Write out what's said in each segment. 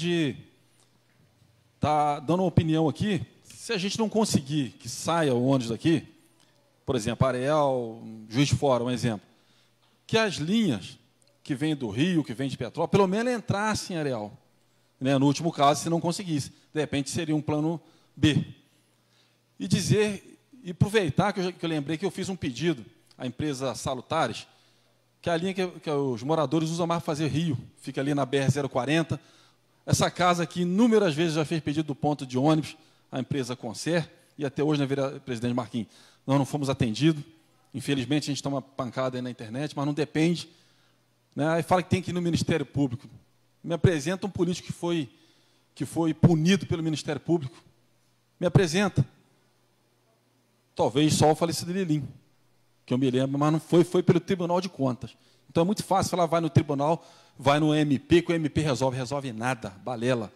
de estar tá dando uma opinião aqui, se a gente não conseguir que saia o ônibus daqui, por exemplo, Areal, Juiz de Fora, um exemplo, que as linhas que vêm do Rio, que vêm de Petrópolis, pelo menos entrassem em Areal. Né? No último caso, se não conseguisse. De repente, seria um plano B. E dizer, e aproveitar que eu, que eu lembrei que eu fiz um pedido à empresa Salutares, que é a linha que, que os moradores usam mais para fazer Rio, fica ali na BR-040, essa casa que inúmeras vezes já fez pedido do ponto de ônibus à empresa Concer e até hoje, na Vira Presidente Marquinhos, nós não fomos atendidos. Infelizmente, a gente toma pancada aí na internet, mas não depende. Né? Aí fala que tem que ir no Ministério Público. Me apresenta um político que foi, que foi punido pelo Ministério Público. Me apresenta. Talvez só o falecido Lilim, que eu me lembro, mas não foi, foi pelo Tribunal de Contas. Então é muito fácil falar, vai no tribunal, vai no MP, que o MP resolve. Resolve nada, balela.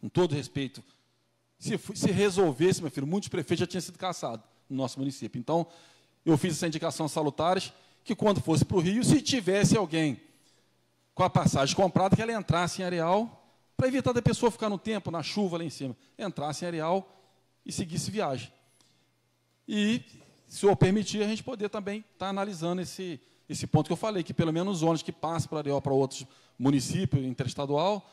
Com todo respeito. Se, se resolvesse, meu filho, muitos prefeitos já tinham sido caçados no nosso município. Então, eu fiz essa indicação salutares, que quando fosse para o Rio, se tivesse alguém com a passagem comprada, que ela entrasse em areal, para evitar da pessoa ficar no tempo, na chuva lá em cima, entrasse em areal e seguisse viagem. E, se o permitir, a gente poder também estar tá analisando esse, esse ponto que eu falei, que pelo menos os ônibus que passam para Areal para outros municípios, interestadual,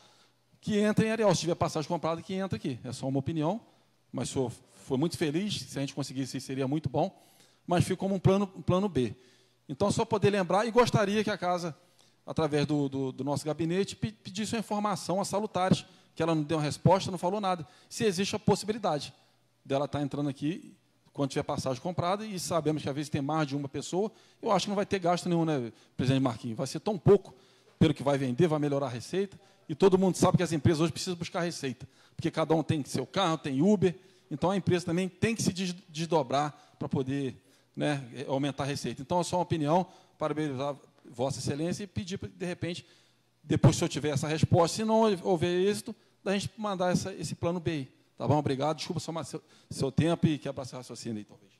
que entrem em Areal. Se tiver passagem comprada, que entra aqui. É só uma opinião, mas sou, foi muito feliz. Se a gente conseguisse, seria muito bom. Mas fica como um plano, um plano B. Então, só poder lembrar, e gostaria que a casa, através do, do, do nosso gabinete, pedisse uma informação a Salutares, que ela não deu uma resposta, não falou nada, se existe a possibilidade dela estar tá entrando aqui quando tiver passagem comprada, e sabemos que às vezes tem mais de uma pessoa, eu acho que não vai ter gasto nenhum, né, presidente Marquinhos? Vai ser tão pouco pelo que vai vender, vai melhorar a receita, e todo mundo sabe que as empresas hoje precisam buscar receita, porque cada um tem seu carro, tem Uber, então a empresa também tem que se desdobrar para poder né, aumentar a receita. Então, é só uma opinião, parabenizar Vossa Excelência e pedir, de repente, depois se eu tiver essa resposta, se não houver êxito, da gente mandar essa, esse plano B. Tá bom, obrigado. Desculpa somar seu, seu tempo e quebrar seu raciocínio aí, talvez.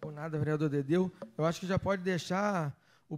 Por nada, vereador Dedeu. Eu acho que já pode deixar